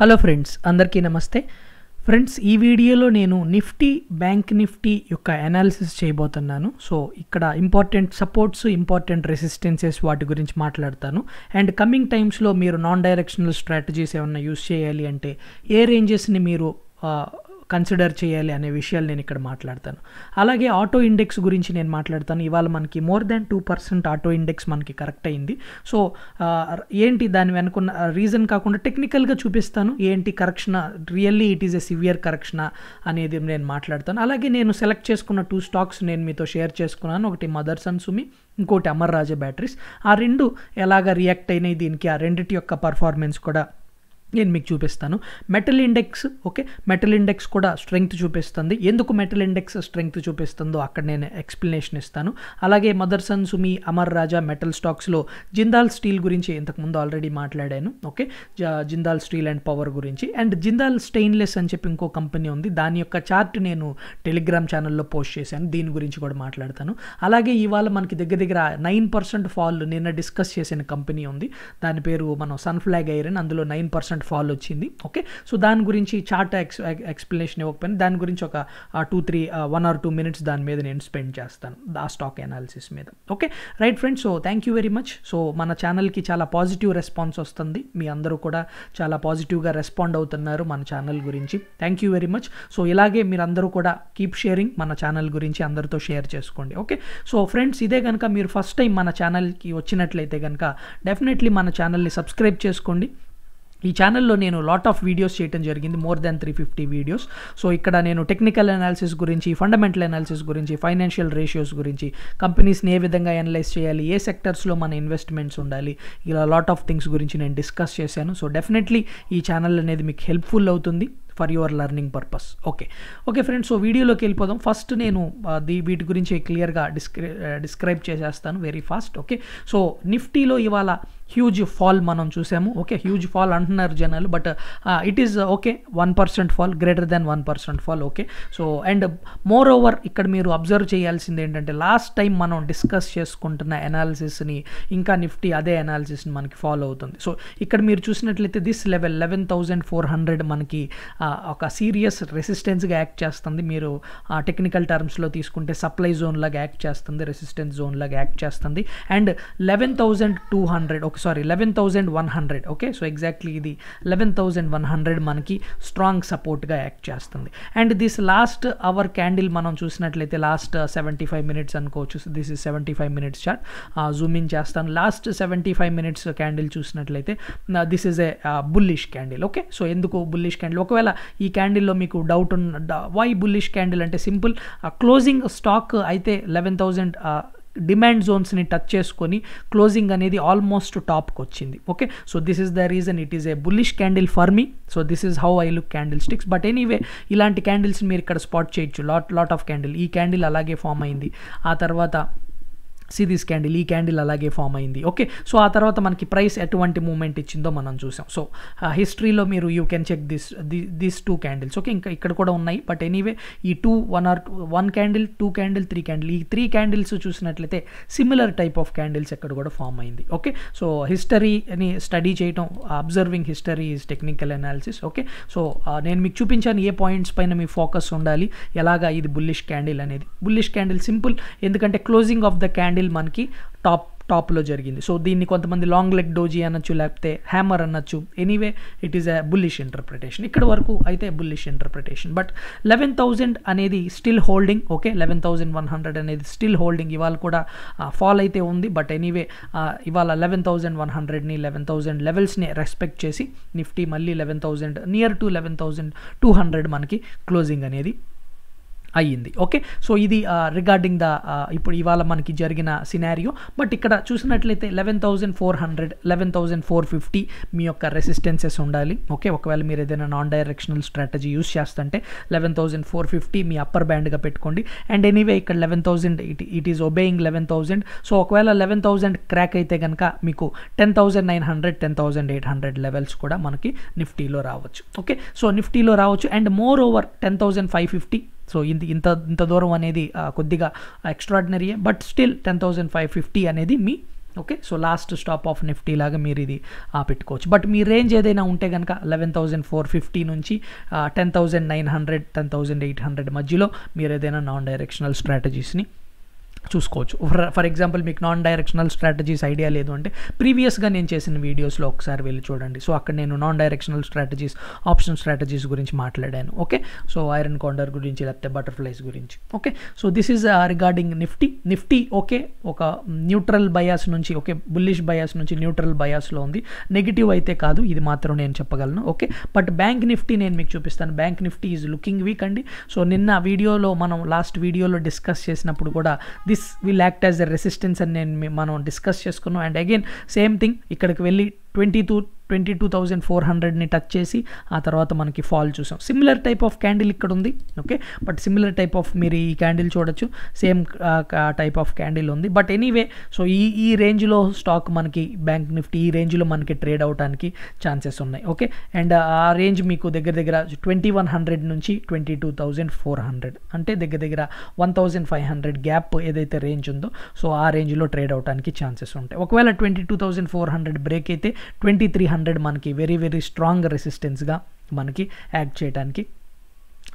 hello friends అందరికీ నమస్తే friends ఈ వీడియోలో నేను నిఫ్టీ బ్యాంక్ నిఫ్టీ యొక్క అనాలిసిస్ చేయబోతున్నాను సో ఇక్కడ ఇంపార్టెంట్ సపోర్ట్స్ ఇంపార్టెంట్ రెసిస్టెన్సెస్ వాటి గురించి మాట్లాడతాను అండ్ కమింగ్ టైమ్స్లో మీరు నాన్ డైరెక్షనల్ స్ట్రాటజీస్ ఏమైనా యూస్ చేయాలి అంటే ఏ రేంజెస్ని మీరు కన్సిడర్ చేయాలి అనే విషయాలు నేను ఇక్కడ మాట్లాడతాను అలాగే ఆటో ఇండెక్స్ గురించి నేను మాట్లాడతాను ఇవాళ మనకి more than two percent auto index మనకి కరెక్ట్ అయింది సో ఏంటి దాని వెనుకున్న రీజన్ కాకుండా టెక్నికల్గా చూపిస్తాను ఏంటి correction really it is a severe correction అనేది నేను మాట్లాడతాను అలాగే నేను సెలెక్ట్ చేసుకున్న టూ స్టాక్స్ నేను మీతో షేర్ చేసుకున్నాను ఒకటి మదర్సన్ సన్ సుమి ఇంకోటి అమర్ రాజా బ్యాటరీస్ ఆ రెండు ఎలాగ రియాక్ట్ అయినాయి దీనికి ఆ రెండిటి యొక్క పర్ఫార్మెన్స్ కూడా నేను మీకు చూపిస్తాను metal index okay metal index కూడా స్ట్రెంగ్త్ చూపిస్తుంది ఎందుకు మెటల్ ఇండెక్స్ స్ట్రెంగ్త్ చూపిస్తుందో అక్కడ నేను ఎక్స్ప్లెనేషన్ ఇస్తాను అలాగే మదర్సన్ సుమి అమర్ రాజా మెటల్ స్టాక్స్లో జిందాల్ స్టీల్ గురించి ఇంతకుముందు ఆల్రెడీ మాట్లాడాను okay Jindal steel and power గురించి అండ్ జిందాల్ స్టెయిన్లెస్ అని చెప్పి ఇంకో కంపెనీ ఉంది దాని యొక్క చార్ట్ నేను టెలిగ్రామ్ ఛానల్లో పోస్ట్ చేశాను దీని గురించి కూడా మాట్లాడతాను అలాగే ఇవాళ మనకి దగ్గర దగ్గర నైన్ పర్సెంట్ ఫాల్ నిన్న డిస్కస్ చేసిన కంపెనీ ఉంది దాని పేరు మనం సన్ఫ్లాగ్ ఐరన్ అందులో నైన్ పర్సెంట్ పర్సెంట్ ఫాల్ వచ్చింది ఓకే సో దాని గురించి చార్ట్ ఎక్స్ ఎక్స్ప్లెనేషన్ ఇవ్వకపోయినా దాని గురించి ఒక two three one or two minutes దాని మీద నేను స్పెండ్ చేస్తాను ఆ స్టాక్ అనాలిసిస్ మీద okay right friends so thank you very much so మన ఛానల్కి చాలా పాజిటివ్ రెస్పాన్స్ వస్తుంది మీ అందరూ కూడా చాలా పాజిటివ్గా రెస్పాండ్ అవుతున్నారు మన ఛానల్ గురించి thank you very much so ఇలాగే మీరందరూ కూడా కీప్ షేరింగ్ మన ఛానల్ గురించి అందరితో షేర్ చేసుకోండి ఓకే సో ఫ్రెండ్స్ ఇదే కనుక మీరు ఫస్ట్ టైం మన ఛానల్కి వచ్చినట్లయితే కనుక డెఫినెట్లీ మన ఛానల్ని సబ్స్క్రైబ్ చేసుకోండి ఈ ఛానల్లో నేను లాట్ ఆఫ్ వీడియోస్ చేయడం జరిగింది more than three fifty videos so ఇక్కడ నేను టెక్నికల్ అనాలిసిస్ గురించి ఫండమెంటల్ అనాలిసిస్ గురించి ఫైనాన్షియల్ రేషియోస్ గురించి కంపెనీస్ని ఏ విధంగా అనలైజ్ చేయాలి ఏ సెక్టర్స్లో మన ఇన్వెస్ట్మెంట్స్ ఉండాలి ఇలా లాట్ ఆఫ్ థింగ్స్ గురించి నేను డిస్కస్ చేశాను సో డెఫినెట్లీ ఈ ఛానల్ అనేది మీకు హెల్ప్ఫుల్ అవుతుంది for your learning purpose okay okay friends so వీడియోలోకి వెళ్ళిపోదాం ఫస్ట్ నేను దీ వీటి గురించి క్లియర్గా డిస్క్రై డిస్క్రైబ్ చేసేస్తాను వెరీ ఫాస్ట్ ఓకే సో నిఫ్టీలో ఇవాళ హ్యూజ్ ఫాల్ మనం చూసాము ఓకే హ్యూజ్ ఫాల్ అంటున్నారు జనాలు but it is okay one percent fall greater than one percent fall okay so and more over ఇక్కడ మీరు అబ్జర్వ్ చేయాల్సింది ఏంటంటే లాస్ట్ టైం మనం డిస్కస్ చేసుకుంటున్న ఎనాలిసిస్ని ఇంకా నిఫ్టీ అదే ఎనాలిసిస్ని మనకి ఫాలో అవుతుంది సో ఇక్కడ మీరు చూసినట్లయితే this level eleven thousand four hundred మనకి uh, ఒక సీరియస్ రెసిస్టెన్స్గా యాక్ట్ చేస్తుంది మీరు టెక్నికల్ uh, టర్మ్స్లో తీసుకుంటే సప్లై జోన్ లాగా యాక్ట్ చేస్తుంది రెసిస్టెన్స్ జోన్ లాగా యాక్ట్ చేస్తుంది and eleven thousand two hundred ఒక sorry eleven thousand one hundred okay so exactly ఇది లెవెన్ థౌజండ్ వన్ హండ్రెడ్ మనకి స్ట్రాంగ్ సపోర్ట్గా యాక్ట్ చేస్తుంది and this last hour candle మనం చూసినట్లయితే లాస్ట్ సెవెంటీ ఫైవ్ మినిట్స్ అనుకోవచ్చు this is seventy five minutes chart zoom in చేస్తాను last seventy five minutes candle చూసినట్లయితే this is a bullish candle okay so ఎందుకు bullish candle ఒకవేళ ఈ క్యాండిల్లో మీకు డౌట్ ఉన్న వై బుల్లిష్ క్యాండిల్ అంటే సింపుల్ క్లోజింగ్ స్టాక్ అయితే లెవెన్ థౌజండ్ డిమాండ్ జోన్స్ని టచ్ చేసుకొని క్లోజింగ్ అనేది ఆల్మోస్ట్ టాప్కి వచ్చింది okay so this is the reason it is a bullish candle for me so this is how I look candle sticks but anyway ఇలాంటి క్యాండిల్స్ని మీరు ఇక్కడ స్పాట్ చేయొచ్చు లాట్ లాట్ ఆఫ్ క్యాండిల్ ఈ క్యాండిల్ అలాగే ఫామ్ అయింది ఆ తర్వాత సి దిస్ క్యాండిల్ ఈ క్యాండిల్ అలాగే ఫామ్ అయింది ఓకే సో ఆ తర్వాత మనకి ప్రైస్ ఎటువంటి మూమెంట్ ఇచ్చిందో మనం చూసాం సో హిస్టరీలో మీరు you can check this this two candles okay ఇంకా ఇక్కడ కూడా ఉన్నాయి బట్ ఎనీవే ఈ two one or one candle two candle three candle ఈ త్రీ క్యాండిల్స్ చూసినట్లయితే సిమిలర్ టైప్ ఆఫ్ క్యాండిల్స్ ఎక్కడ కూడా ఫామ్ అయింది ఓకే సో హిస్టరీని స్టడీ చేయడం observing history is technical analysis okay so నేను మీకు చూపించాను ఏ పాయింట్స్ పైన మీ ఫోకస్ ఉండాలి ఎలాగా ఇది బుల్లిష్ క్యాండిల్ అనేది బుల్లిష్ క్యాండిల్ సింపుల్ ఎందుకంటే closing of the candle handle మనకి టాప్ టాప్లో జరిగింది సో దీన్ని కొంతమంది లాంగ్ లెగ్ డోజీ అనొచ్చు లేకపోతే హ్యామర్ అనొచ్చు anyway it is a bullish interpretation ఇక్కడ వరకు అయితే bullish interpretation but eleven thousand అనేది still holding okay eleven thousand one hundred అనేది స్టిల్ హోల్డింగ్ ఇవాళ కూడా ఫాల్ అయితే ఉంది బట్ ఎనీవే ఇవాళ లెవెన్ థౌజండ్ వన్ హండ్రెడ్ని లెవెన్ థౌజండ్ లెవెల్స్ని రెస్పెక్ట్ చేసి నిఫ్టీ మళ్ళీ eleven thousand near to eleven thousand two hundred మనకి క్లోజింగ్ అనేది అయ్యింది ఓకే సో ఇది రిగార్డింగ్ ద ఇప్పుడు ఇవాళ మనకి జరిగిన సినారియో బట్ ఇక్కడ చూసినట్లయితే eleven thousand four hundred eleven thousand four fifty మీ యొక్క రెసిస్టెన్సెస్ ఉండాలి ఓకే ఒకవేళ మీరు ఏదైనా నాన్ డైరెక్షనల్ స్ట్రాటజీ యూస్ చేస్తుంటే లెవెన్ థౌజండ్ ఫోర్ ఫిఫ్టీ మీ అప్పర్ బ్యాండ్గా పెట్టుకోండి అండ్ ఎనీవే ఇక్కడ eleven thousand it it is obeying eleven thousand so ఒకవేళ లెవెన్ థౌజండ్ క్రాక్ అయితే కనుక మీకు ten thousand nine hundred ten thousand eight hundred levels కూడా మనకి నిఫ్టీలో రావచ్చు ఓకే సో నిఫ్టీలో రావచ్చు and more over ten thousand five fifty so ఇంత ఇంత ఇంత దూరం అనేది కొద్దిగా ఎక్స్ట్రాడినరీయే but still ten thousand five fifty అనేది మీ okay so last stop of Nifty లాగా మీరు ఇది పెట్టుకోవచ్చు బట్ మీ రేంజ్ ఏదైనా ఉంటే కనుక లెవెన్ థౌజండ్ ఫోర్ ఫిఫ్టీ నుంచి ten thousand nine hundred ten thousand eight hundred మధ్యలో మీరు ఏదైనా నాన్ డైరెక్షనల్ స్ట్రాటజీస్ని చూసుకోవచ్చు ఫర్ ఎగ్జాంపుల్ మీకు నాన్ డైరెక్షనల్ స్ట్రాటజీస్ ఐడియా లేదు అంటే ప్రీవియస్గా నేను చేసిన వీడియోస్లో ఒకసారి వెళ్ళి చూడండి సో అక్కడ నేను non directional strategies option strategies గురించి మాట్లాడాను ఓకే సో ఐరన్ కౌంటర్ గురించి లేకపోతే బటర్ఫ్లైస్ గురించి okay so this is regarding Nifty Nifty okay ఒక న్యూట్రల్ బయాస్ నుంచి ఓకే బుల్లిష్ బయాస్ నుంచి న్యూట్రల్ బయాస్లో ఉంది నెగిటివ్ అయితే కాదు ఇది మాత్రం నేను చెప్పగలను ఓకే బట్ బ్యాంక్ నిఫ్టీ నేను మీకు చూపిస్తాను bank Nifty is looking weak అండి సో నిన్న వీడియోలో మనం లాస్ట్ వీడియోలో డిస్కస్ చేసినప్పుడు కూడా this will act as the resistance అని నేను మనం డిస్కస్ చేసుకున్నాం అండ్ అగైన్ సేమ్ థింగ్ ఇక్కడికి వెళ్ళి twenty two twenty two thousand four హండ్రెడ్ని టచ్ చేసి ఆ తర్వాత మనకి ఫాల్ చూసాం సిమిలర్ టైప్ ఆఫ్ క్యాండిల్ ఇక్కడ ఉంది okay but similar type of మీరు ఈ క్యాండిల్ చూడొచ్చు సేమ్ టైప్ ఆఫ్ క్యాండిల్ ఉంది బట్ ఎనీవే సో ఈ ఈ రేంజ్లో స్టాక్ మనకి బ్యాంక్ నిఫ్టీ ఈ రేంజ్లో మనకి ట్రేడ్ అవడానికి ఛాన్సెస్ ఉన్నాయి ఓకే అండ్ ఆ రేంజ్ మీకు దగ్గర దగ్గర ట్వంటీ వన్ హండ్రెడ్ నుంచి twenty two thousand four hundred అంటే దగ్గర దగ్గర one thousand five hundred gap ఏదైతే రేంజ్ ఉందో సో ఆ రేంజ్లో ట్రేడ్ అవడానికి ఛాన్సెస్ ఉంటాయి ఒకవేళ twenty two thousand four hundred break అయితే ట్వంటీ త్రీ హండ్రెడ్ హండ్రెడ్ మనకి వెరీ వెరీ స్ట్రాంగ్ రెసిస్టెన్స్గా మనకి యాక్ట్ చేయడానికి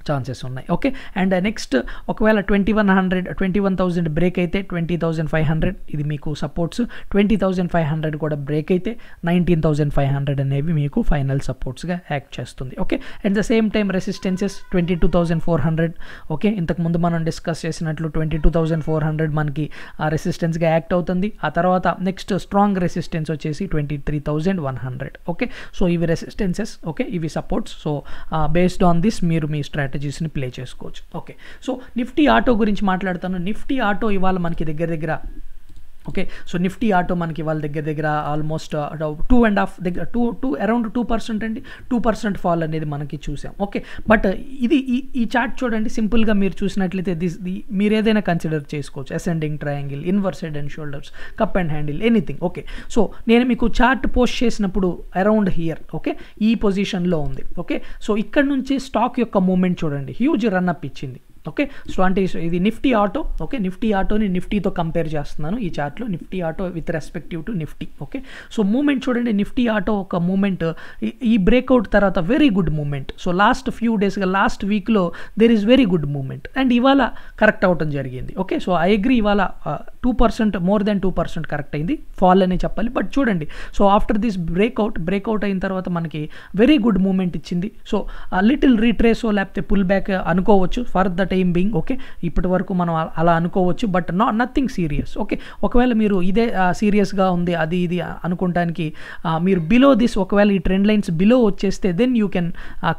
ఛాన్సెస్ ఉన్నాయి ఓకే అండ్ నెక్స్ట్ ఒకవేళ twenty one hundred twenty one thousand break అయితే ట్వంటీ థౌజండ్ ఫైవ్ హండ్రెడ్ ఇది మీకు supports twenty thousand five hundred కూడా బ్రేక్ అయితే నైన్టీన్ థౌజండ్ ఫైవ్ హండ్రెడ్ అనేవి మీకు ఫైనల్ సపోర్ట్స్గా యాక్ట్ చేస్తుంది okay at the same time resistances twenty two thousand four hundred okay ముందు మనం డిస్కస్ చేసినట్లు twenty two thousand four hundred మనకి ఆ రెసిస్టెన్స్గా యాక్ట్ అవుతుంది ఆ తర్వాత నెక్స్ట్ స్ట్రాంగ్ రెసిస్టెన్స్ వచ్చేసి twenty three thousand one hundred okay so ఇవి రెసిస్టెన్సెస్ ఓకే ఇవి supports so based on this మీరు మీ స్ట్రాటజీ స్ట్రాటజీస్ని ప్లే చేసుకోవచ్చు ఓకే సో నిఫ్టీ ఆటో గురించి మాట్లాడతాను నిఫ్టీ ఆటో ఇవాళ మనకి దగ్గర దగ్గర ఓకే సో నిఫ్టీ ఆటో మనకి వాళ్ళ దగ్గర దగ్గర ఆల్మోస్ట్ టూ అండ్ హాఫ్ దగ్గర two two around two percent అండి టూ పర్సెంట్ ఫాల్ అనేది మనకి చూసాం ఓకే బట్ ఇది ఈ ఈ చార్ట్ చూడండి సింపుల్గా మీరు చూసినట్లయితే దిస్ ది మీరు ఏదైనా కన్సిడర్ చేసుకోవచ్చు ascending triangle inverse head and shoulders cup and handle anything okay so నేను మీకు చార్ట్ పోస్ట్ చేసినప్పుడు అరౌండ్ హియర్ ఓకే ఈ పొజిషన్లో ఉంది ఓకే సో ఇక్కడ నుంచి స్టాక్ యొక్క మూమెంట్ చూడండి హ్యూజ్ రన్అప్ ఇచ్చింది ఓకే సో అంటే ఇది నిఫ్టీ ఆటో ఓకే నిఫ్టీ ఆటోని నిఫ్టీతో కంపేర్ చేస్తున్నాను ఈ చార్ట్లో Nifty auto with respective to Nifty okay so moment చూడండి నిఫ్టీ ఆటో ఒక మూమెంట్ ఈ బ్రేక్అవుట్ తర్వాత very good moment so last few డేస్గా లాస్ట్ వీక్లో there is very good moment and ఇవాళ కరెక్ట్ అవ్వటం జరిగింది ఓకే సో ఐ అగ్రి ఇవాళ two percent more than two percent correct అయింది ఫాల్ అనే చెప్పాలి బట్ చూడండి so after this breakout breakout అయిన తర్వాత మనకి వెరీ గుడ్ మూమెంట్ ఇచ్చింది సో లిటిల్ రీట్రేస్ లేకపోతే పుల్ బ్యాక్ అనుకోవచ్చు for that time being okay ఇప్పటి వరకు మనం అలా అనుకోవచ్చు బట్ నా నథింగ్ సీరియస్ ఓకే ఒకవేళ మీరు ఇదే సీరియస్గా ఉంది అది ఇది అనుకోవటానికి మీరు బిలో దిస్ ఒకవేళ ఈ ట్రెండ్ లైన్స్ బిలో వచ్చేస్తే then you can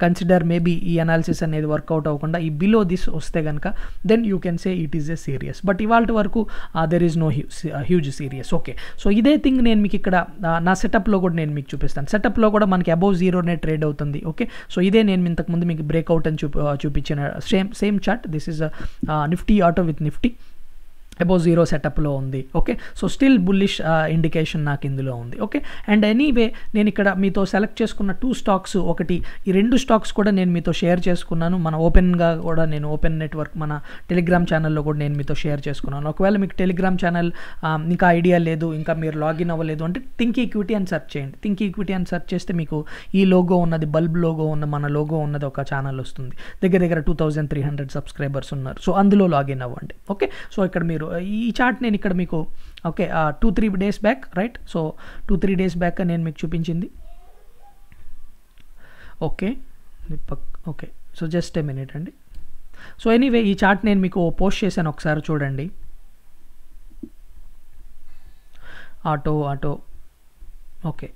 consider maybe ఈ అనాలిసిస్ అనేది వర్కౌట్ అవ్వకుండా ఈ బిలో దిస్ వస్తే కనుక then you can say it is a serious but ఇవాళ వరకు there is no huge serious okay so ఇదే థింగ్ నేను మీకు ఇక్కడ నా సెటప్లో కూడా నేను మీకు చూపిస్తాను సెటప్లో కూడా మనకి అబౌవ్ జీరోనే ట్రేడ్ అవుతుంది ఓకే సో ఇదే నేను ఇంతకుముందు మీకు బ్రేక్అవుట్ అని చూపి చూపించిన same same chart this is a uh, nifty auto with nifty above zero సెటప్లో ఉంది okay so still bullish indication నాకు ఇందులో ఉంది ఓకే అండ్ ఎనీవే నేను ఇక్కడ మీతో సెలెక్ట్ చేసుకున్న టూ స్టాక్స్ ఒకటి ఈ రెండు స్టాక్స్ కూడా నేను మీతో షేర్ చేసుకున్నాను మన ఓపెన్గా కూడా నేను ఓపెన్ నెట్వర్క్ మన టెలిగ్రామ్ ఛానల్లో కూడా నేను మీతో షేర్ చేసుకున్నాను ఒకవేళ మీకు టెలిగ్రామ్ ఛానల్ um, ఇంకా ఐడియా లేదు ఇంకా మీరు లాగిన్ అవ్వలేదు అంటే థింక్ ఈక్విటీ అని సెర్చ్ చేయండి థింక్ ఈక్విటీ అని సెర్చ్ చేస్తే మీకు ఈ లోగో ఉన్నది బల్బ్ లోగో ఉన్న మన లోగో ఉన్నది ఒక ఛానల్ వస్తుంది దగ్గర దగ్గర two thousand three hundred subscribers ఉన్నారు సో అందులో లాగిన్ అవ్వండి ఓకే సో ఇక్కడ మీరు ఈ చార్ట్ నేను ఇక్కడ మీకు okay two three days back right so two three days back నేను మీకు చూపించింది okay okay so just a minute అండి సో ఎనీవే ఈ చార్ట్ నేను మీకు పోస్ట్ చేశాను ఒకసారి చూడండి auto auto okay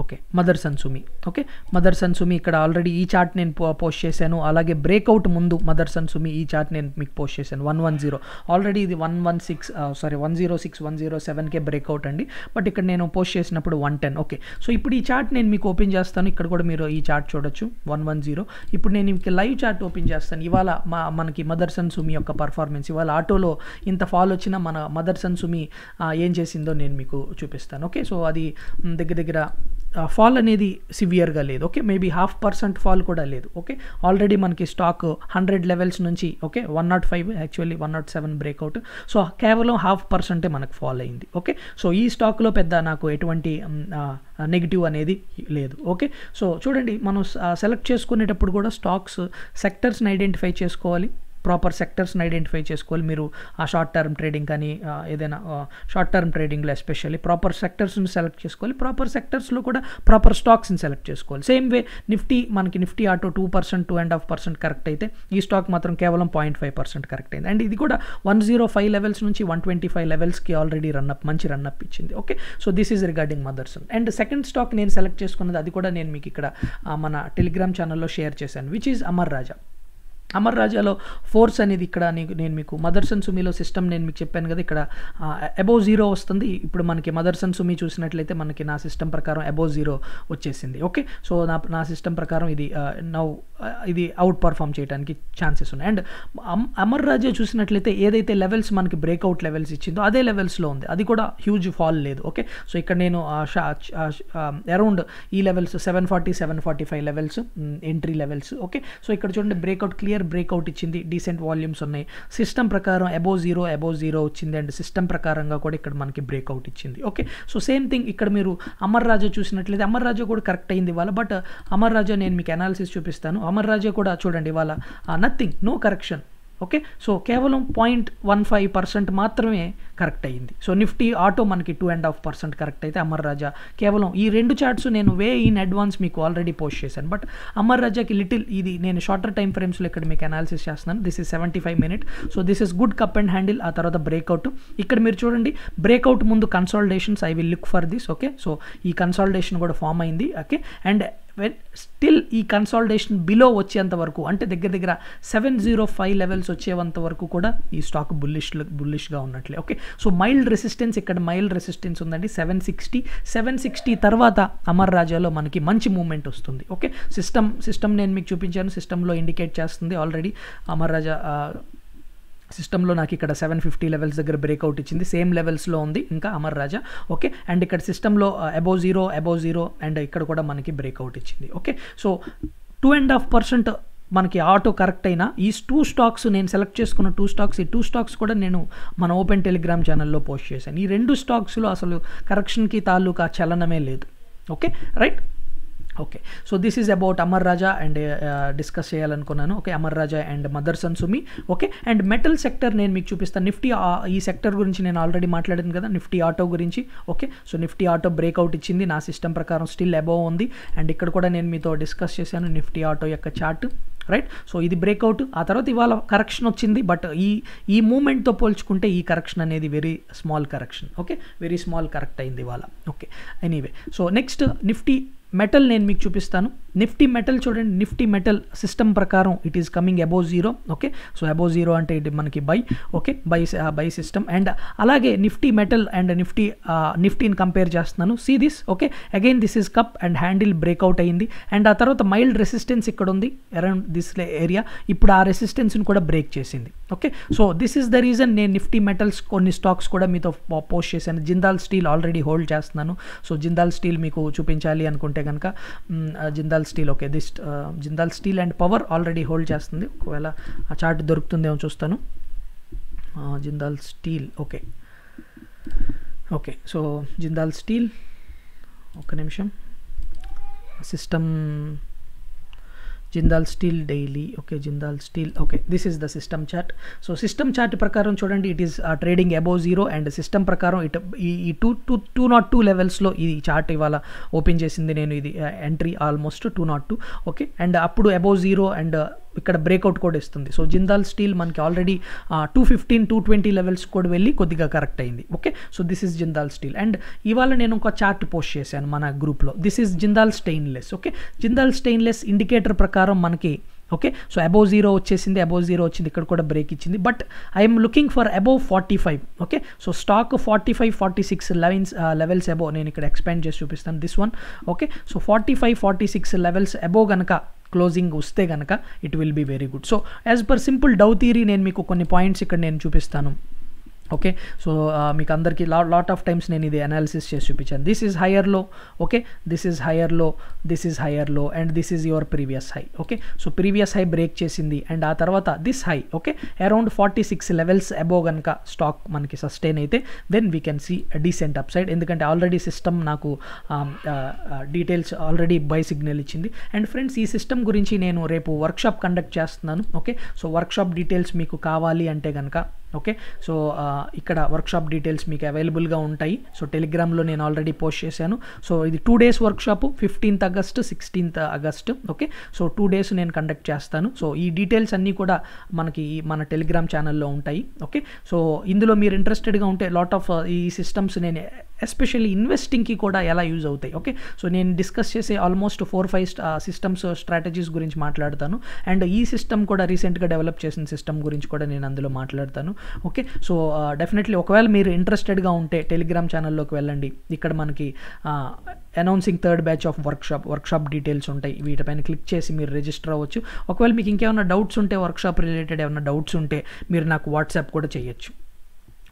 okay Motherson Sumi okay Motherson Sumi ఇక్కడ ఆల్రెడీ ఈ చార్ట్ నేను పోస్ట్ చేశాను అలాగే బ్రేక్అవుట్ ముందు మదర్ సన్ సుమి ఈ చార్ట్ నేను మీకు పోస్ట్ చేశాను వన్ వన్ జీరో ఆల్రెడీ ఇది one one six sorry one zero six one zero సెవెన్కే బ్రేక్అవుట్ అండి బట్ ఇక్కడ నేను పోస్ట్ చేసినప్పుడు వన్ టెన్ ఓకే సో ఇప్పుడు ఈ చార్ట్ నేను మీకు ఓపెన్ చేస్తాను ఇక్కడ కూడా మీరు ఈ చార్ట్ చూడొచ్చు వన్ వన్ జీరో ఇప్పుడు నేను మీకు లైవ్ చార్ట్ ఓపెన్ చేస్తాను ఇవాళ మా మనకి మదర్ సన్ సుమి యొక్క పర్ఫార్మెన్స్ ఇవాళ ఆటోలో ఇంత ఫాల్ వచ్చిన మన మదర్ సన్ సుమి ఏం చేసిందో నేను మీకు చూపిస్తాను ఓకే సో అది దగ్గర దగ్గర ఫాల్ అనేది సివియర్గా లేదు okay maybe half percent fall కూడా లేదు ఓకే ఆల్రెడీ మనకి స్టాక్ హండ్రెడ్ లెవెల్స్ నుంచి okay one nought five actually one nought seven breakout so కేవలం హాఫ్ పర్సెంటే మనకు ఫాల్ అయింది ఓకే సో ఈ స్టాక్లో పెద్ద నాకు ఎటువంటి నెగిటివ్ అనేది లేదు ఓకే సో చూడండి మనం సెలెక్ట్ చేసుకునేటప్పుడు కూడా స్టాక్స్ సెక్టర్స్ని ఐడెంటిఫై చేసుకోవాలి ప్రాపర్ సెక్టర్స్ని ఐడెంటిఫై చేసుకోవాలి మీరు ఆ షార్ట్ టర్మ్ ట్రేడింగ్ కానీ ఏదైనా షార్ట్ టర్మ్ ట్రేడింగ్లో ఎస్పెషల్లీ ప్రాపర్ సెక్టర్స్ని సెలెక్ట్ చేసుకోవాలి ప్రాపర్ సెక్టర్స్లో కూడా ప్రాపర్ స్టాక్స్ని సెలెక్ట్ చేసుకోవాలి సేమ్ వే నిఫ్టీ మనకి Nifty auto two percent two and half percent correct అయితే ఈ స్టాక్ మాత్రం కేవలం పాయింట్ ఫైవ్ పర్సెంట్ కరెక్ట్ అయింది అండ్ ఇది కూడా వన్ జీరో ఫైవ్ లెవెల్స్ నుంచి వన్ ట్వంటీ ఫైవ్ లెవెల్స్కి ఆల్రెడీ రన్అప్ మంచి రన్అప్ ఇచ్చింది okay so this is regarding Motherson and second stock నేను సెలెక్ట్ చేసుకున్నది అది కూడా నేను మీకు ఇక్కడ మన టెలిగ్రామ్ ఛానల్లో షేర్ చేశాను విచ్ ఈజ్ అమర్ రాజా అమర్ రాజాలో ఫోర్స్ అనేది ఇక్కడ నేను మీకు మదర్సన్ సుమీలో సిస్టమ్ నేను మీకు చెప్పాను కదా ఇక్కడ అబోవ్ జీరో వస్తుంది ఇప్పుడు మనకి మదర్సన్ సుమి చూసినట్లయితే మనకి నా సిస్టమ్ ప్రకారం అబోవ్ జీరో వచ్చేసింది ఓకే సో నా నా సిస్టమ్ ప్రకారం ఇది నౌ ఇది అవుట్ పర్ఫామ్ చేయడానికి ఛాన్సెస్ ఉన్నాయి అండ్ అమర్ రాజా చూసినట్లయితే ఏదైతే లెవెల్స్ మనకి బ్రేక్అవుట్ లెవెల్స్ ఇచ్చిందో అదే లెవెల్స్లో ఉంది అది కూడా హ్యూజ్ ఫాల్ లేదు ఓకే సో ఇక్కడ నేను అరౌండ్ ఈ levels seven forty seven forty five levels entry levels okay so ఇక్కడ చూడండి బ్రేక్అవుట్ క్లియర్ క్లియర్ బ్రేక్అవుట్ ఇచ్చింది డీసెంట్ వాల్యూమ్స్ ఉన్నాయి సిస్టమ్ ప్రకారం అబో జీరో అబో జీరో వచ్చింది అండ్ సిస్టమ్ ప్రకారంగా కూడా ఇక్కడ మనకి బ్రేక్అవుట్ ఇచ్చింది ఓకే సో సేమ్ థింగ్ ఇక్కడ మీరు అమర్ రాజా చూసినట్లయితే అమర్ రాజా కూడా కరెక్ట్ అయింది ఇవాళ బట్ అమర్ రాజా నేను మీకు అనాలిసిస్ చూపిస్తాను అమర్ రాజా కూడా చూడండి ఇవాళ nothing no correction okay so కేవలం పాయింట్ వన్ ఫైవ్ పర్సెంట్ మాత్రమే కరెక్ట్ అయ్యింది సో నిఫ్టీ ఆటో మనకి two and half percent correct అయితే అమర్ రాజా కేవలం ఈ రెండు చార్ట్స్ నేను వే ఇన్ అడ్వాన్స్ మీకు ఆల్రెడీ పోస్ట్ చేశాను బట్ అమర్ రాజాకి లిటిల్ ఇది నేను షార్టర్ టైం ఫ్రేమ్స్లో ఇక్కడ మీకు అనాలిసిస్ చేస్తున్నాను this is seventy five minute so this is good cup and handle ఆ తర్వాత బ్రేక్అవుట్ ఇక్కడ మీరు చూడండి బ్రేక్అవుట్ ముందు consultations I will look for this okay so ఈ కన్సల్టేషన్ కూడా ఫామ్ అయింది ఓకే అండ్ స్టిల్ ఈ కన్సాలిడేషన్ బిలో వచ్చేంత వరకు అంటే దగ్గర దగ్గర సెవెన్ జీరో ఫైవ్ లెవెల్స్ వచ్చేంత వరకు కూడా ఈ స్టాక్ బుల్లిష్ బుల్లిష్గా ఉన్నట్లే ఓకే సో మైల్డ్ రెసిస్టెన్స్ ఇక్కడ మైల్డ్ రెసిస్టెన్స్ ఉందండి సెవెన్ సిక్స్టీ సెవెన్ సిక్స్టీ తర్వాత అమర్ రాజాలో మనకి మంచి మూమెంట్ వస్తుంది ఓకే సిస్టమ్ సిస్టమ్ నేను మీకు చూపించాను సిస్టంలో ఇండికేట్ చేస్తుంది ఆల్రెడీ అమర్ రాజా సిస్టంలో నాకు ఇక్కడ సెవెన్ ఫిఫ్టీ లెవెల్స్ దగ్గర బ్రేక్అవుట్ ఇచ్చింది సేమ్ లెవెల్స్లో ఉంది ఇంకా అమర్ రాజా ఓకే అండ్ ఇక్కడ సిస్టంలో above zero above zero and ఇక్కడ కూడా మనకి బ్రేక్అవుట్ ఇచ్చింది okay so two and half percent మనకి ఆటో కరెక్ట్ అయినా ఈ టూ స్టాక్స్ నేను సెలెక్ట్ చేసుకున్న టూ స్టాక్స్ ఈ టూ స్టాక్స్ కూడా నేను మన ఓపెన్ టెలిగ్రామ్ ఛానల్లో పోస్ట్ చేశాను ఈ రెండు స్టాక్స్లో అసలు కరెక్షన్కి తాలూకా చలనమే లేదు okay right okay so this is about Amar Raja and discuss చేయాలనుకున్నాను okay Amar Raja and Motherson Sumi okay and metal sector నేను మీకు చూపిస్తాను నిఫ్టీ uh, ఈ సెక్టర్ గురించి నేను ఆల్రెడీ మాట్లాడాను కదా నిఫ్టీ ఆటో గురించి okay so Nifty auto breakout ఇచ్చింది నా సిస్టమ్ ప్రకారం స్టిల్ అబౌవ్ ఉంది అండ్ ఇక్కడ కూడా నేను మీతో డిస్కస్ చేశాను నిఫ్టీ ఆటో యొక్క చార్ట్ రైట్ సో ఇది బ్రేక్అవుట్ ఆ తర్వాత ఇవాళ కరెక్షన్ వచ్చింది బట్ ఈ ఈ మూమెంట్తో పోల్చుకుంటే ఈ కరెక్షన్ అనేది very small correction okay very small correct అయింది ఇవాళ okay anyway so next Nifty metal నేను మీకు చూపిస్తాను నిఫ్టీ మెటల్ చూడండి నిఫ్టీ మెటల్ సిస్టమ్ ప్రకారం it is coming above zero okay so above zero అంటే ఇది మనకి buy okay buy buy system and అలాగే నిఫ్టీ మెటల్ అండ్ నిఫ్టీ నిఫ్టీని కంపేర్ చేస్తున్నాను see this okay again this is cup and handle breakout అయ్యింది and ఆ తర్వాత మైల్డ్ రెసిస్టెన్స్ ఇక్కడ ఉంది అరౌండ్ దిస్ ఏరియా ఇప్పుడు ఆ రెసిస్టెన్స్ని కూడా బ్రేక్ చేసింది okay so this is the reason నేను నిఫ్టీ మెటల్స్ కొన్ని స్టాక్స్ కూడా మీతో పోస్ట్ చేశాను జిందాల్ స్టీల్ ఆల్రెడీ హోల్డ్ చేస్తున్నాను సో జిందాల్ స్టీల్ మీకు చూపించాలి అనుకుంటే అంటే కనుక Jindal steel okay this Jindal steel and power already hold చేస్తుంది ఒకవేళ ఆ చార్ట్ దొరుకుతుందేమో చూస్తాను Jindal steel okay okay so Jindal steel ఒక్క నిమిషం system Jindal steel daily okay Jindal steel okay this is the system chart so system chart ప్రకారం చూడండి it is trading above zero and system ప్రకారం ఇట్ ఈ two two two not two లెవెల్స్లో ఈ chart ఇవాళ open చేసింది నేను ఇది entry almost two not two okay and అప్పుడు అబౌవ్ జీరో అండ్ ఇక్కడ బ్రేక్అవుట్ కూడా ఇస్తుంది సో జిందాల్ స్టీల్ మనకి already two fifteen two twenty levels కూడా వెళ్ళి కొద్దిగా కరెక్ట్ అయింది okay so this is Jindal steel and ఇవాళ నేను ఒక చార్ట్ పోస్ట్ చేశాను మన గ్రూప్లో this is Jindal stainless okay Jindal stainless indicator ప్రకారం మనకి ఓకే సో అబో జీరో వచ్చేసింది అబో జీరో వచ్చింది ఇక్కడ కూడా బ్రేక్ ఇచ్చింది but I'm looking for above forty five okay so stock forty five forty six levels levels above నేను ఇక్కడ ఎక్స్పాండ్ చేసి చూపిస్తాను this one okay so forty five forty six levels above కనుక క్లోజింగ్ వస్తే కనుక it will be very good so as per simple Dow theory నేను మీకు కొన్ని పాయింట్స్ ఇక్కడ నేను చూపిస్తాను ఓకే సో uh, మీకు అందరికీ లా లాట్ ఆఫ్ టైమ్స్ నేను ఇది అనాలిసిస్ చేసి చూపించాను this is higher low okay this is higher low this is higher low and this is your previous high okay so previous high break చేసింది and ఆ తర్వాత this high okay around forty six levels above కనుక stock మనకి sustain అయితే then we can see decent upside ఎందుకంటే already system నాకు details already buy signal ఇచ్చింది and friends ఈ సిస్టమ్ గురించి నేను రేపు వర్క్షాప్ కండక్ట్ చేస్తున్నాను ఓకే సో వర్క్షాప్ డీటెయిల్స్ మీకు కావాలి అంటే కనుక ఓకే సో uh, ఇక్కడ వర్క్షాప్ డీటెయిల్స్ మీకు అవైలబుల్గా ఉంటాయి సో టెలిగ్రామ్లో నేను ఆల్రెడీ పోస్ట్ చేశాను సో ఇది two days workshop fifteenth August sixteenth August okay so two days నేను కండక్ట్ చేస్తాను సో ఈ డీటెయిల్స్ అన్నీ కూడా మనకి మన టెలిగ్రామ్ ఛానల్లో ఉంటాయి ఓకే సో ఇందులో మీరు ఇంట్రెస్టెడ్గా ఉంటే లాట్ ఆఫ్ uh, ఈ సిస్టమ్స్ నేను ఎస్పెషల్లీ ఇన్వెస్టింగ్కి కూడా ఎలా యూజ్ అవుతాయి ఓకే సో నేను డిస్కస్ చేసే almost four five systems strategies గురించి మాట్లాడతాను అండ్ ఈ సిస్టమ్ కూడా రీసెంట్గా డెవలప్ చేసిన సిస్టమ్ గురించి కూడా నేను అందులో మాట్లాడతాను ఓకే సో డెఫినెట్లీ ఒకవేళ మీరు ఇంట్రెస్టెడ్గా ఉంటే టెలిగ్రామ్ ఛానల్లోకి వెళ్ళండి ఇక్కడ మనకి announcing third batch of workshop workshop details ఉంటాయి వీటిపైన క్లిక్ చేసి మీరు రిజిస్టర్ అవ్వచ్చు ఒకవేళ మీకు ఇంకేమైనా డౌట్స్ ఉంటే వర్క్షాప్ రిలేటెడ్ ఏమైనా డౌట్స్ ఉంటే మీరు నాకు వాట్సాప్ కూడా చేయొచ్చు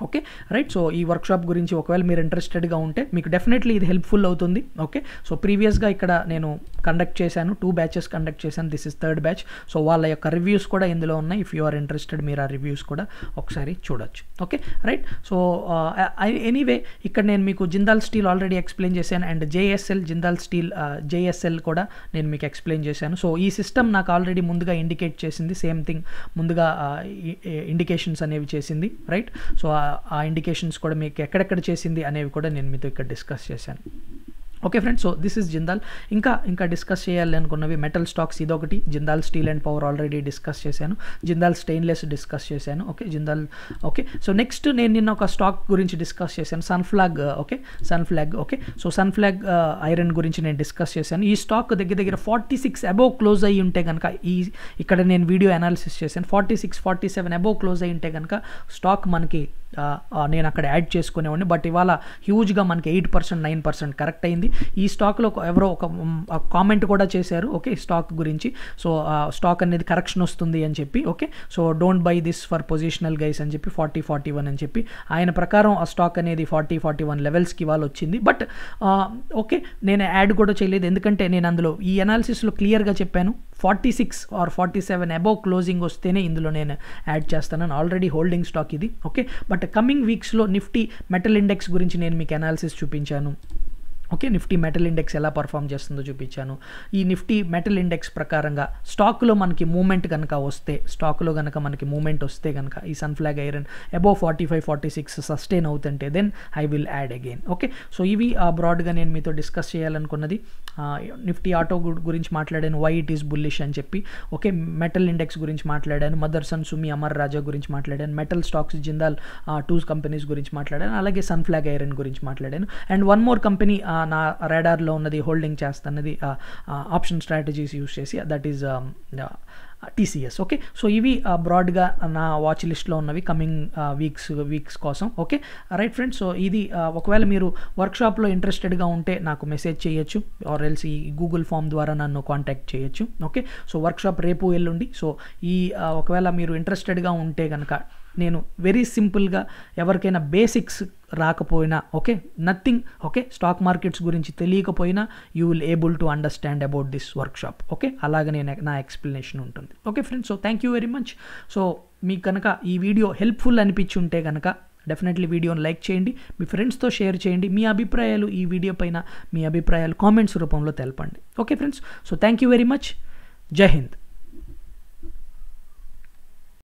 ఓకే రైట్ సో ఈ వర్క్షాప్ గురించి ఒకవేళ మీరు ఇంట్రెస్టెడ్గా ఉంటే మీకు డెఫినెట్లీ ఇది హెల్ప్ఫుల్ అవుతుంది ఓకే సో ప్రీవియస్గా ఇక్కడ నేను కండక్ట్ చేశాను టూ బ్యాచెస్ కండక్ట్ చేశాను this is third batch so వాళ్ళ యొక్క రివ్యూస్ కూడా ఇందులో ఉన్నాయి ఇఫ్ యు ఆర్ ఇంట్రెస్టెడ్ మీరు ఆ రివ్యూస్ కూడా ఒకసారి చూడొచ్చు ఓకే రైట్ సో ఎనీవే ఇక్కడ నేను మీకు జిందాల్ స్టీల్ ఆల్రెడీ ఎక్స్ప్లెయిన్ చేశాను and JSL Jindal steel JSL uh, కూడా నేను మీకు ఎక్స్ప్లెయిన్ చేశాను సో ఈ సిస్టమ్ నాకు ఆల్రెడీ ముందుగా ఇండికేట్ చేసింది సేమ్ థింగ్ ముందుగా ఇండికేషన్స్ uh, అనేవి చేసింది రైట్ సో ఆ ఇండికేషన్స్ కూడా మీకు ఎక్కడెక్కడ చేసింది అనేవి కూడా నేను మీతో ఇక్కడ డిస్కస్ చేశాను okay friends so this is Jindal ఇంకా ఇంకా డిస్కస్ చేయాలి అనుకున్నవి మెటల్ స్టాక్స్ ఇదొకటి Jindal steel and power already discuss చేశాను జిందాల్ స్టెయిన్లెస్ డిస్కస్ చేశాను okay Jindal okay so next నేను నిన్న ఒక స్టాక్ గురించి డిస్కస్ చేశాను Sunflag okay Sunflag okay so Sunflag iron గురించి నేను డిస్కస్ చేశాను ఈ స్టాక్ దగ్గర దగ్గర ఫార్టీ సిక్స్ అబోవ్ క్లోజ్ అయ్యి ఉంటే కనుక ఈ ఇక్కడ నేను వీడియో అనాలిసిస్ చేశాను forty six forty seven above close అయ్యి ఉంటే కనుక స్టాక్ మనకి uh, uh, నేను అక్కడ యాడ్ చేసుకునేవాడిని బట్ ఇవాళ హ్యూజ్గా మనకి eight percent nine percent correct అయింది జరిగింది ఈ స్టాక్లో ఎవరో ఒక కామెంట్ కూడా చేశారు ఓకే స్టాక్ గురించి సో స్టాక్ అనేది కరెక్షన్ వస్తుంది అని చెప్పి okay so don't buy this for positional guys అని చెప్పి ఫార్టీ ఫార్టీ వన్ అని చెప్పి ఆయన ప్రకారం ఆ స్టాక్ అనేది ఫార్టీ ఫార్టీ వన్ లెవెల్స్కి వాళ్ళు వచ్చింది బట్ ఓకే నేను యాడ్ కూడా చేయలేదు ఎందుకంటే నేను అందులో ఈ అనాలిసిస్లో క్లియర్గా చెప్పాను forty six or forty seven above closing వస్తేనే ఇందులో నేను యాడ్ చేస్తాను ఆల్రెడీ హోల్డింగ్ స్టాక్ ఇది ఓకే బట్ కమింగ్ వీక్స్లో నిఫ్టీ మెటల్ ఇండెక్స్ గురించి నేను మీకు అనాలిసిస్ చూపించాను ఓకే నిఫ్టీ మెటల్ ఇండెక్స్ ఎలా పర్ఫామ్ చేస్తుందో చూపించాను ఈ నిఫ్టీ మెటల్ ఇండెక్స్ ప్రకారంగా స్టాక్లో మనకి మూమెంట్ కనుక వస్తే స్టాక్లో కనుక మనకి మూమెంట్ వస్తే కనుక ఈ Sunflag iron above forty five forty six sustain అవుతుంటే then I will add again okay so ఇవి బ్రాడ్గా నేను మీతో డిస్కస్ చేయాలనుకున్నది నిఫ్టీ ఆటో గురించి మాట్లాడాను వై ఇట్ ఈస్ బుల్లిష్ అని చెప్పి ఓకే మెటల్ ఇండెక్స్ గురించి మాట్లాడాను మదర్సన్ సుమి అమర్ రాజా గురించి మాట్లాడాను metal stocks Jindal two companies గురించి మాట్లాడాను అలాగే సన్ఫ్లాగ్ ఐరన్ గురించి మాట్లాడాను అండ్ వన్ మోర్ కంపెనీ నా రాడార్లో ఉన్నది హోల్డింగ్ చేస్తున్నది ఆప్షన్ స్ట్రాటజీస్ యూస్ చేసి that is TCS okay so ఇవి బ్రాడ్గా uh, నా వాచ్ లిస్ట్లో ఉన్నవి కమింగ్ వీక్స్ వీక్స్ కోసం ఓకే రైట్ ఫ్రెండ్స్ సో ఇది uh, ఒకవేళ మీరు వర్క్షాప్లో ఇంట్రెస్టెడ్గా ఉంటే నాకు మెసేజ్ చేయొచ్చు ఆర్ ఎల్స్ ఈ గూగుల్ ఫామ్ ద్వారా నన్ను కాంటాక్ట్ చేయొచ్చు ఓకే సో వర్క్షాప్ రేపు ఎల్లుండి సో ఈ uh, ఒకవేళ మీరు ఇంట్రెస్టెడ్గా ఉంటే కనుక నేను వెరీ సింపుల్గా ఎవరికైనా బేసిక్స్ రాకపోయినా okay nothing okay stock markets గురించి తెలియకపోయినా you will able to understand about this workshop okay అలాగే నేను నా ఎక్స్ప్లెనేషన్ ఉంటుంది okay friends so thank you very much so మీకు కనుక ఈ వీడియో హెల్ప్ఫుల్ అనిపించి ఉంటే కనుక డెఫినెట్లీ వీడియోని లైక్ చేయండి మీ ఫ్రెండ్స్తో షేర్ చేయండి మీ అభిప్రాయాలు ఈ వీడియో పైన మీ అభిప్రాయాలు కామెంట్స్ రూపంలో తెలపండి okay friends so thank you very much Jai Hind